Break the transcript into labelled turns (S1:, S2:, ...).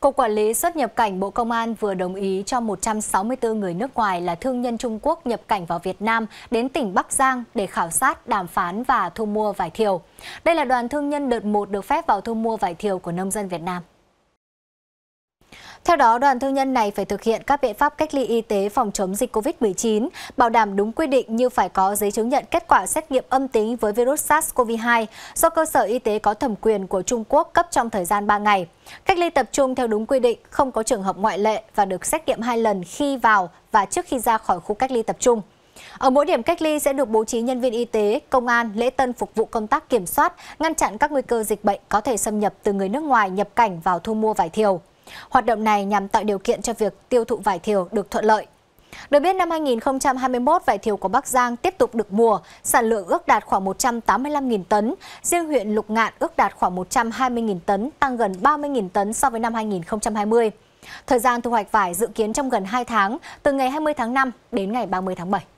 S1: Cục Quản lý xuất nhập cảnh Bộ Công an vừa đồng ý cho 164 người nước ngoài là thương nhân Trung Quốc nhập cảnh vào Việt Nam đến tỉnh Bắc Giang để khảo sát, đàm phán và thu mua vải thiều. Đây là đoàn thương nhân đợt 1 được phép vào thu mua vải thiều của nông dân Việt Nam. Theo đó, đoàn thương nhân này phải thực hiện các biện pháp cách ly y tế phòng chống dịch COVID-19, bảo đảm đúng quy định như phải có giấy chứng nhận kết quả xét nghiệm âm tính với virus SARS-CoV-2 do cơ sở y tế có thẩm quyền của Trung Quốc cấp trong thời gian 3 ngày. Cách ly tập trung theo đúng quy định, không có trường hợp ngoại lệ và được xét nghiệm hai lần khi vào và trước khi ra khỏi khu cách ly tập trung. Ở mỗi điểm cách ly sẽ được bố trí nhân viên y tế, công an, lễ tân phục vụ công tác kiểm soát, ngăn chặn các nguy cơ dịch bệnh có thể xâm nhập từ người nước ngoài nhập cảnh vào thu mua vải thiều. Hoạt động này nhằm tạo điều kiện cho việc tiêu thụ vải thiều được thuận lợi. Được biết năm 2021, vải thiều của Bắc Giang tiếp tục được mùa, sản lượng ước đạt khoảng 185.000 tấn, riêng huyện Lục Ngạn ước đạt khoảng 120.000 tấn, tăng gần 30.000 tấn so với năm 2020. Thời gian thu hoạch vải dự kiến trong gần 2 tháng, từ ngày 20 tháng 5 đến ngày 30 tháng 7.